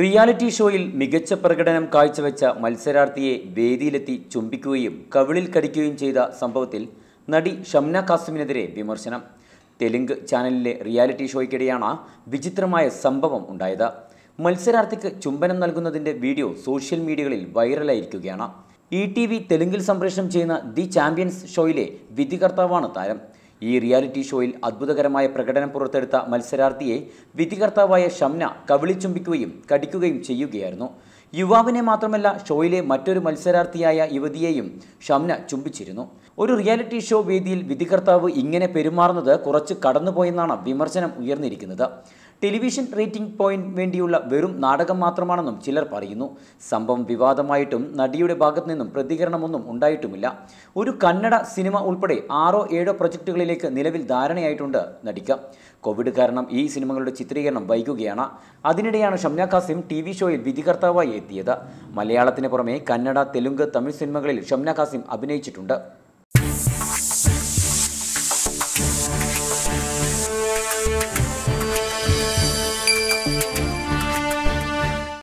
Reality ഷോയിൽ മികച്ച പ്രകടനം കാഴ്ചവെച്ച മത്സരാർത്ഥിയെ വേദിയിലെത്തി ചുംബിക്കുകയും കവിളിൽ കടിക്കുകയും ചെയ്ത സംഭവത്തിൽ നടി ഷംന കാസിമിനെതിരെ വിമർശനം തെലുങ്ക് ചാനലിലെ റിയാലിറ്റി ഷോയ്ക്കിടെയാണ് വിചിത്രമായ സംഭവം ഉണ്ടായത് മത്സരാർത്ഥിക്ക് ചുംബനം നൽകുന്നതിൻ്റെ വീഡിയോ സോഷ്യൽ മീഡിയകളിൽ വൈറലായിരിക്കുകയാണ് ഇ ടി വി തെലുങ്കിൽ സംപ്രേഷണം ചെയ്യുന്ന ദി ചാമ്പ്യൻസ് ഷോയിലെ വിധികർത്താവാണ് താരം ഈ റിയാലിറ്റി ഷോയിൽ അത്ഭുതകരമായ പ്രകടനം പുറത്തെടുത്ത മത്സരാർത്ഥിയെ വിധികർത്താവായ ഷംന കവിളിച്ചുംബിക്കുകയും കടിക്കുകയും ചെയ്യുകയായിരുന്നു യുവാവിനെ മാത്രമല്ല ഷോയിലെ മറ്റൊരു മത്സരാർത്ഥിയായ യുവതിയെയും ഷംന ചുംബിച്ചിരുന്നു ഒരു റിയാലിറ്റി ഷോ വേദിയിൽ വിധികർത്താവ് ഇങ്ങനെ പെരുമാറുന്നത് കുറച്ച് കടന്നുപോയെന്നാണ് വിമർശനം ഉയർന്നിരിക്കുന്നത് ടെലിവിഷൻ റേറ്റിംഗ് പോയിന്റ് വേണ്ടിയുള്ള വെറും നാടകം മാത്രമാണെന്നും ചിലർ പറയുന്നു സംഭവം വിവാദമായിട്ടും നടിയുടെ ഭാഗത്തു നിന്നും പ്രതികരണമൊന്നും ഉണ്ടായിട്ടുമില്ല ഒരു കന്നഡ സിനിമ ഉൾപ്പെടെ ആറോ ഏഴോ പ്രൊജക്ടുകളിലേക്ക് നിലവിൽ ധാരണയായിട്ടുണ്ട് നടിക്ക കോവിഡ് കാരണം ഈ സിനിമകളുടെ ചിത്രീകരണം വൈകുകയാണ് അതിനിടെയാണ് ഷംന കാസിം ടി വി ഷോയിൽ വിധികർത്താവായി എത്തിയത് മലയാളത്തിന് പുറമെ കന്നഡ തെലുങ്ക് തമിഴ് സിനിമകളിൽ ഷംന കാസിം അഭിനയിച്ചിട്ടുണ്ട് Thank you.